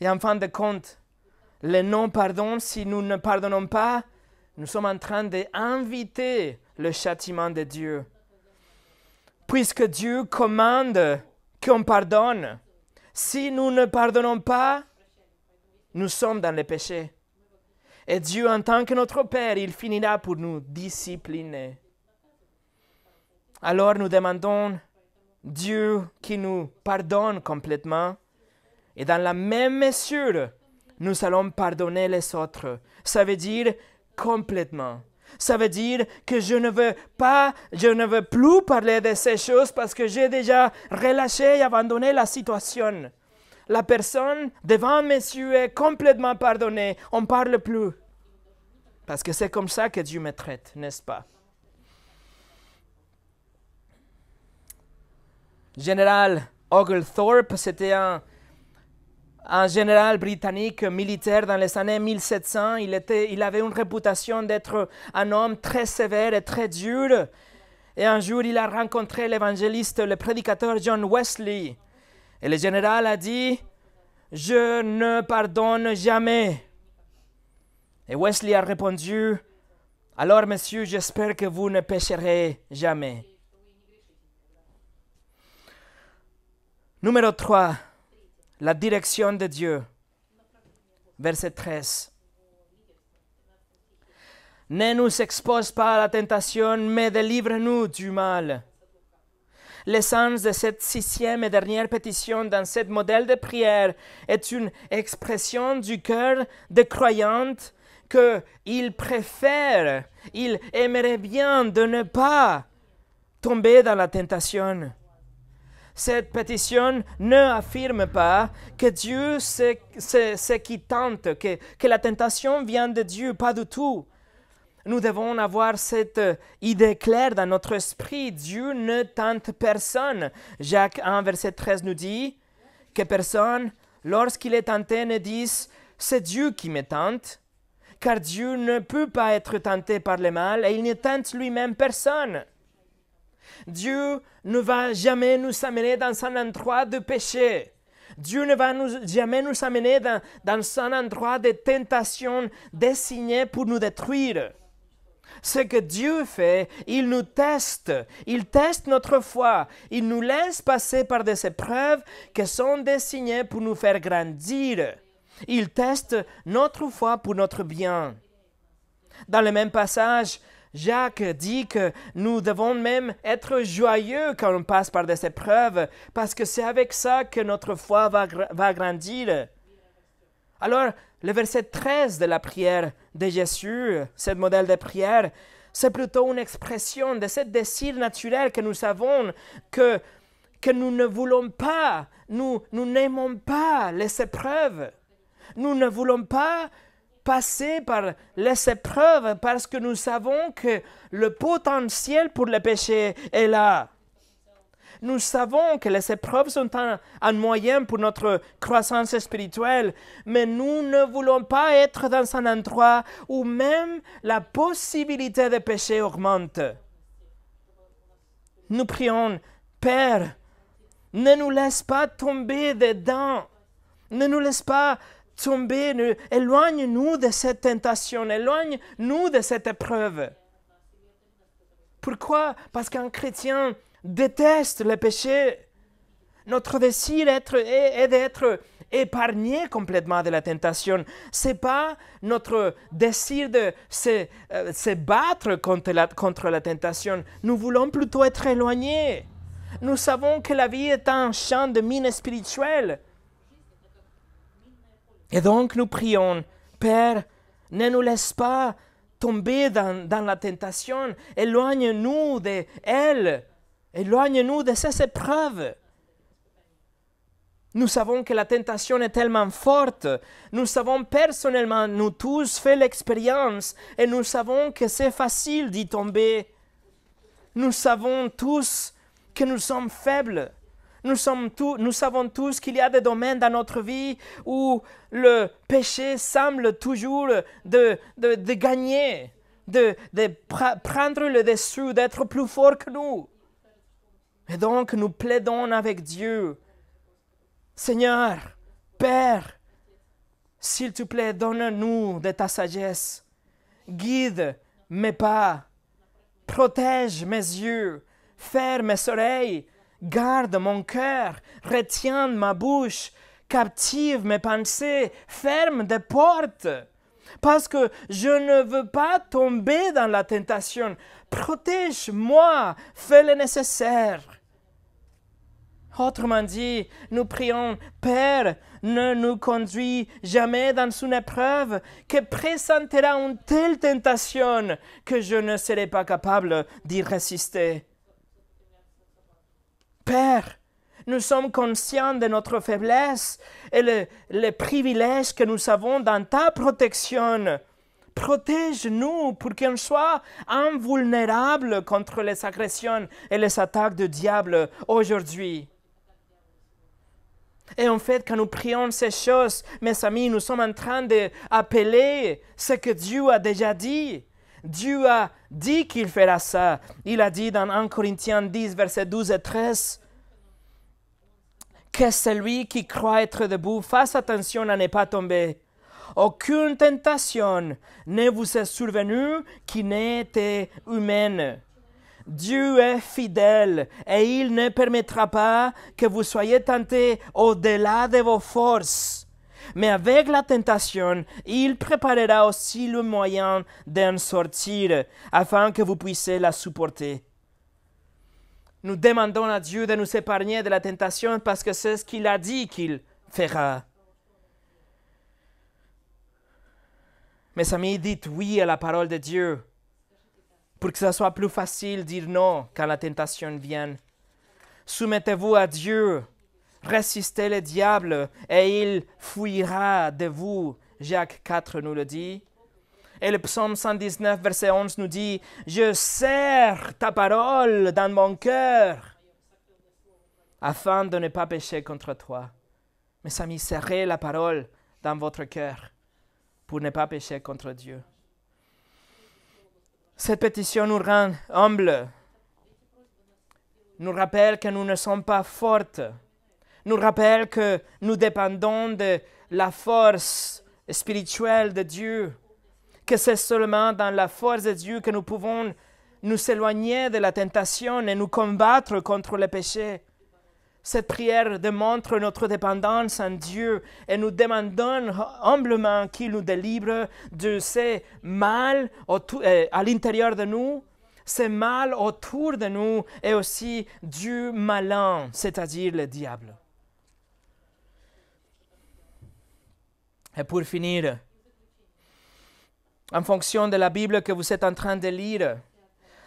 Et en fin de compte, le non-pardon, si nous ne pardonnons pas, nous sommes en train d'inviter le châtiment de Dieu. Puisque Dieu commande qu'on pardonne, si nous ne pardonnons pas, nous sommes dans le péché. Et Dieu, en tant que notre Père, il finira pour nous discipliner. Alors nous demandons Dieu qui nous pardonne complètement. Et dans la même mesure, nous allons pardonner les autres. Ça veut dire complètement. Ça veut dire que je ne veux pas, je ne veux plus parler de ces choses parce que j'ai déjà relâché et abandonné la situation. La personne devant mes yeux est complètement pardonnée. On ne parle plus. Parce que c'est comme ça que Dieu me traite, n'est-ce pas? général Oglethorpe, c'était un, général britannique militaire dans les années 1700. Il, était, il avait une réputation d'être un homme très sévère et très dur. Et un jour, il a rencontré l'évangéliste, le prédicateur John Wesley. Et le général a dit, je ne pardonne jamais. Et Wesley a répondu, alors monsieur, j'espère que vous ne pécherez jamais. Numéro 3, la direction de Dieu. Verset 13. Ne nous expose pas à la tentation, mais délivre-nous du mal. L'essence de cette sixième et dernière pétition dans ce modèle de prière est une expression du cœur des croyantes qu'ils préfèrent, ils aimerait bien de ne pas tomber dans la tentation. Cette pétition ne affirme pas que Dieu c'est ce qui tente, que, la tentation vient de Dieu, pas du tout. Nous devons avoir cette idée claire dans notre esprit. Dieu ne tente personne. Jacques 1, verset 13 nous dit que personne, lorsqu'il est tenté, ne dise C'est Dieu qui me tente, car Dieu ne peut pas être tenté par le mal et il ne tente lui-même personne. Dieu ne va jamais nous amener dans un endroit de péché. Dieu ne va jamais nous amener dans, dans un endroit de tentation désigné pour nous détruire. Ce que Dieu fait, il nous teste, il teste notre foi, il nous laisse passer par des épreuves qui sont désignées pour nous faire grandir. Il teste notre foi pour notre bien. Dans le même passage, Jacques dit que nous devons même être joyeux quand on passe par des épreuves, parce que c'est avec ça que notre foi va, va grandir. Alors, le verset 13 de la prière de Jésus, ce modèle de prière, c'est plutôt une expression de ce désir naturel que nous savons, que, que nous ne voulons pas, nous n'aimons pas les épreuves. Nous ne voulons pas passer par les épreuves parce que nous savons que le potentiel pour le péché est là. Nous savons que les épreuves sont un, moyen pour notre croissance spirituelle, mais nous ne voulons pas être dans un endroit où même la possibilité de péché augmente. Nous prions, Père, ne nous laisse pas tomber dedans, ne nous laisse pas tomber, éloigne-nous de cette tentation, éloigne-nous de cette épreuve. Pourquoi Parce qu'un chrétien déteste le péché. Notre désir est, d'être épargné complètement de la tentation. Ce n'est pas notre désir de euh, se, battre contre la, contre la tentation. Nous voulons plutôt être éloignés. Nous savons que la vie est un champ de mines spirituelle. Et donc nous prions, Père, ne nous laisse pas tomber dans, la tentation, éloigne-nous de elle, éloigne-nous de ces épreuves. Nous savons que la tentation est tellement forte. Nous savons personnellement, nous tous, fait l'expérience et nous savons que c'est facile d'y tomber. Nous savons tous que nous sommes faibles. Nous, savons tous qu'il y a des domaines dans notre vie où le péché semble toujours de, gagner, de, prendre le dessus, d'être plus fort que nous. Et donc nous plaidons avec Dieu. Seigneur, Père, s'il te plaît, donne-nous de ta sagesse. Guide mes pas. Protège mes yeux. Ferme mes oreilles Garde mon cœur, retiens ma bouche, captive mes pensées, ferme des portes. Parce que je ne veux pas tomber dans la tentation. Protège-moi, fais le nécessaire. Autrement dit, nous prions, Père, ne nous conduis jamais dans une épreuve qui présentera une telle tentation que je ne serai pas capable d'y résister. Père, nous sommes conscients de notre faiblesse et les privilèges que nous avons dans ta protection. Protège-nous pour qu'on soit invulnérable contre les agressions et les attaques du diable aujourd'hui. Et en fait, quand nous prions ces choses, mes amis, nous sommes en train d'appeler ce que Dieu a déjà dit. Dieu a dit qu'il fera ça. Il a dit dans 1 Corinthiens 10, versets 12 et 13, que celui qui croit être debout fasse attention à ne pas tomber. Aucune tentation ne vous est survenue qui n'était humaine. Dieu est fidèle et il ne permettra pas que vous soyez tentés au-delà de vos forces mais avec la tentation, il préparera aussi le moyen d'en sortir, afin que vous puissiez la supporter. Nous demandons à Dieu de nous épargner de la tentation parce que c'est ce qu'il a dit qu'il fera. Mes amis, dites oui à la parole de Dieu pour que ce soit plus facile de dire non quand la tentation vient. Soumettez-vous à Dieu Résistez le diable et il fuira de vous. Jacques 4 nous le dit. Et le psaume 119, verset 11 nous dit, Je serre ta parole dans mon cœur afin de ne pas pécher contre toi. Mes amis, serrez la parole dans votre cœur pour ne pas pécher contre Dieu. Cette pétition nous rend humbles, nous rappelle que nous ne sommes pas fortes nous rappelle que nous dépendons de la force spirituelle de Dieu, que c'est seulement dans la force de Dieu que nous pouvons nous éloigner de la tentation et nous combattre contre le péché. Cette prière démontre notre dépendance en Dieu et nous demandons humblement qu'il nous délivre de ces mal euh, à l'intérieur de nous, ces mal autour de nous et aussi du malin, c'est-à-dire le diable. Et pour finir, en fonction de la Bible que vous êtes en train de lire,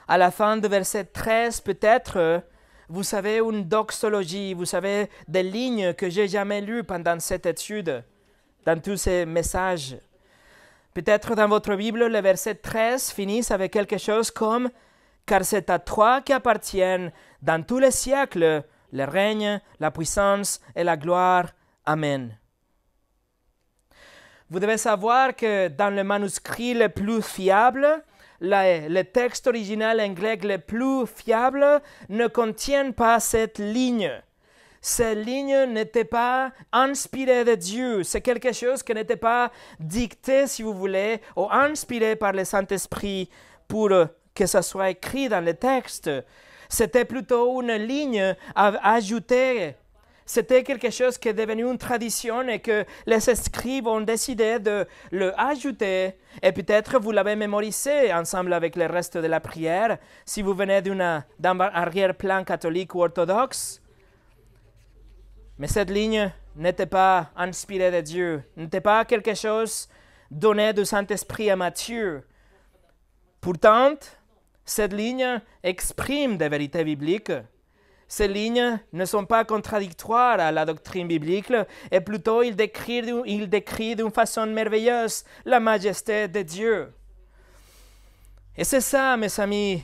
à la fin du verset 13 peut-être, vous savez une doxologie, vous savez des lignes que j'ai jamais lues pendant cette étude, dans tous ces messages. Peut-être dans votre Bible, le verset 13 finit avec quelque chose comme Car c'est à toi qu'appartiennent dans tous les siècles le règne, la puissance et la gloire. Amen. Vous devez savoir que dans le manuscrit le plus fiable, le texte original en grec le plus fiable ne contient pas cette ligne. Cette ligne n'était pas inspirée de Dieu. C'est quelque chose qui n'était pas dicté, si vous voulez, ou inspiré par le Saint-Esprit pour que ça soit écrit dans le texte. C'était plutôt une ligne ajoutée c'était quelque chose qui est devenu une tradition et que les escribes ont décidé de le ajouter. Et peut-être vous l'avez mémorisé ensemble avec le reste de la prière, si vous venez d'un arrière-plan catholique ou orthodoxe. Mais cette ligne n'était pas inspirée de Dieu, n'était pas quelque chose donné du Saint-Esprit à Matthieu. Pourtant, cette ligne exprime des vérités bibliques ces lignes ne sont pas contradictoires à la doctrine biblique, et plutôt il décrivent d'une façon merveilleuse la majesté de Dieu. Et c'est ça, mes amis,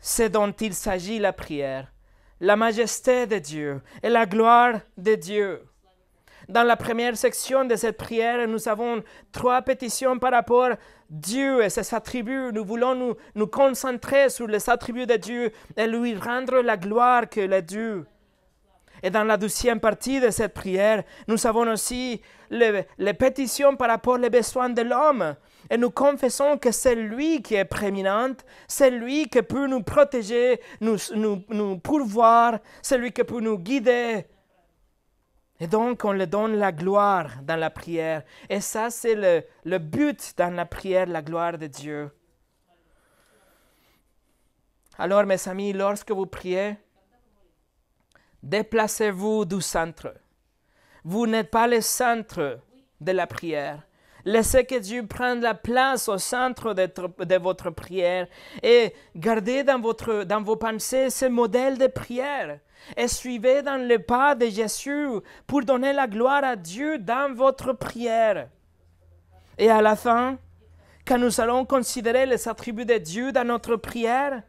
c'est dont il s'agit la prière, la majesté de Dieu et la gloire de Dieu. Dans la première section de cette prière, nous avons trois pétitions par rapport à Dieu et ses attributs. Nous voulons nous, concentrer sur les attributs de Dieu et lui rendre la gloire que est Dieu. Et dans la deuxième partie de cette prière, nous avons aussi les, pétitions par rapport aux besoins de l'homme. Et nous confessons que c'est lui qui est prééminent, c'est lui qui peut nous protéger, nous, nous, nous pourvoir, c'est lui qui peut nous guider, et donc, on le donne la gloire dans la prière. Et ça, c'est le, le but dans la prière, la gloire de Dieu. Alors, mes amis, lorsque vous priez, déplacez-vous du centre. Vous n'êtes pas le centre de la prière. Laissez que Dieu prenne la place au centre de, votre prière et gardez dans, dans vos pensées ce modèle de prière et suivez dans le pas de Jésus pour donner la gloire à Dieu dans votre prière. Et à la fin, quand nous allons considérer les attributs de Dieu dans notre prière,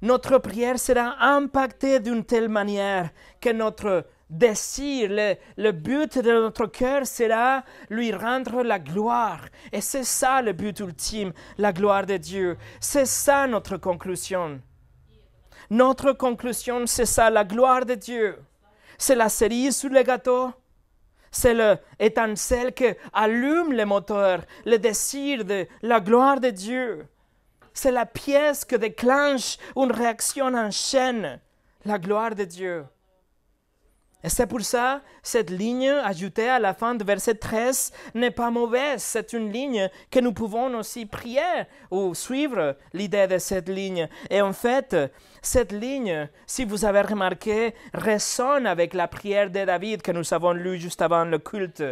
notre prière sera impactée d'une telle manière que notre désir, le, but de notre cœur sera lui rendre la gloire. Et c'est ça le but ultime, la gloire de Dieu. C'est ça notre conclusion. Notre conclusion, c'est ça, la gloire de Dieu. C'est la cerise sur le gâteau. C'est l'étincelle qui allume le moteur, le désir de la gloire de Dieu. C'est la pièce qui déclenche une réaction en chaîne, la gloire de Dieu. C'est pour ça, cette ligne ajoutée à la fin du verset 13 n'est pas mauvaise. C'est une ligne que nous pouvons aussi prier ou suivre l'idée de cette ligne. Et en fait, cette ligne, si vous avez remarqué, résonne avec la prière de David que nous avons lue juste avant le culte.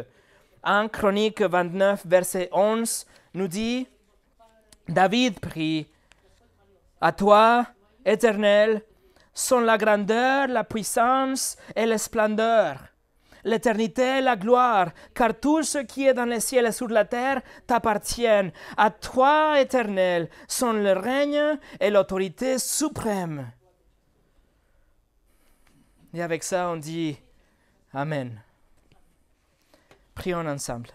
En hein, Chronique 29, verset 11, nous dit, David prie, à toi, éternel, sont la grandeur, la puissance et la splendeur, l'éternité et la gloire, car tout ce qui est dans les ciels et sur la terre t'appartiennent À toi, éternel, sont le règne et l'autorité suprême. Et avec ça, on dit Amen. Prions ensemble.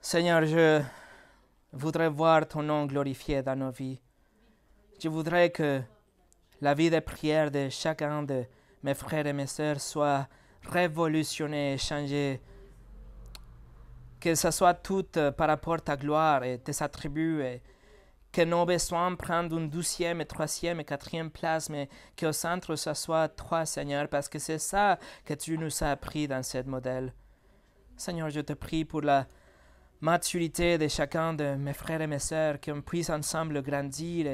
Seigneur, je je voudrais voir ton nom glorifié dans nos vies. Je voudrais que la vie de prière de chacun de mes frères et mes sœurs soit révolutionnée et changée. Que ce soit tout euh, par rapport à ta gloire et tes attributs. Et que nos besoins prennent une douzième, et troisième et quatrième place, mais qu'au centre, ce soit toi, Seigneur, parce que c'est ça que tu nous as appris dans ce modèle. Seigneur, je te prie pour la maturité de chacun de mes frères et mes sœurs, qu'on puisse ensemble grandir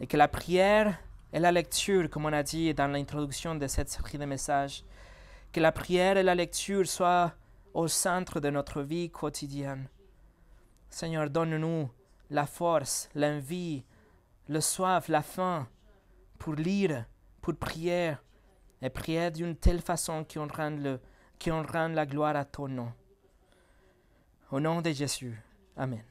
et, que la prière et la lecture, comme on a dit dans l'introduction de cette série de messages, que la prière et la lecture soient au centre de notre vie quotidienne. Seigneur, donne-nous la force, l'envie, le soif, la faim pour lire, pour prier et prier d'une telle façon qu'on rende, rende la gloire à ton nom. Au nom de Jésus. Amen.